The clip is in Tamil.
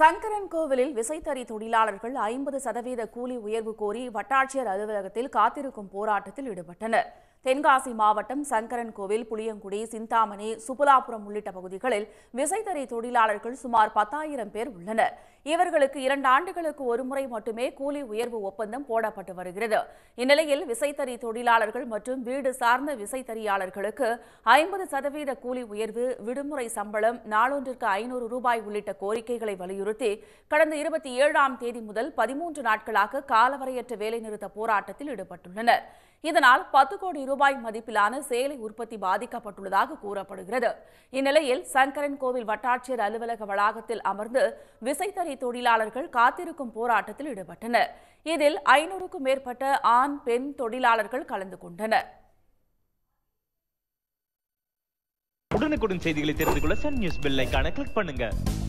சங்கரன் கோவிலில் விசைத்தறி தொழிலாளர்கள் ஐம்பது சதவீத கூலி உயர்வு கோரி வட்டாட்சியர் அலுவலகத்தில் காத்திருக்கும் போராட்டத்தில் ஈடுபட்டனர் தென்காசி மாவட்டம் சங்கரன் கோவில் புளியங்குடி சிந்தாமணி சுப்புலாபுரம் உள்ளிட்ட பகுதிகளில் விசைத்தறி தொழிலாளர்கள் சுமார் பத்தாயிரம் பேர் உள்ளனர் இவர்களுக்கு இரண்டு ஆண்டுகளுக்கு ஒருமுறை மட்டுமே கூலி உயர்வு ஒப்பந்தம் போடப்பட்டு வருகிறது இந்நிலையில் விசைத்தறி தொழிலாளர்கள் மற்றும் வீடு சார்ந்த விசைத்தறியாளர்களுக்கு ஐம்பது சதவீத கூலி உயர்வு விடுமுறை சம்பளம் நாளொன்றிற்கு ஐநூறு ரூபாய் உள்ளிட்ட கோரிக்கைகளை வலியுறுத்தி கடந்த இருபத்தி ஏழாம் தேதி முதல் பதிமூன்று நாட்களாக காலவரையற்ற வேலைநிறுத்த போராட்டத்தில் ஈடுபட்டுள்ளனர் இதனால் பத்து கோடி ரூபாய் மதிப்பிலான சேலை உற்பத்தி பாதிக்கப்பட்டுள்ளதாக கூறப்படுகிறது இந்நிலையில் சங்கரன் கோவில் வட்டாட்சியர் அலுவலக வளாகத்தில் அமர்ந்து விசைத்தறி தொழிலாளர்கள் காத்திருக்கும் போராட்டத்தில் ஈடுபட்டனர் இதில் ஐநூறுக்கும் மேற்பட்ட ஆண் பெண் தொழிலாளர்கள் கலந்து கொண்டனர் உடனுக்குடன் செய்திகளை தெரிந்து கொள்ள சன் நியூஸ் பெல் கிளிக் பண்ணுங்க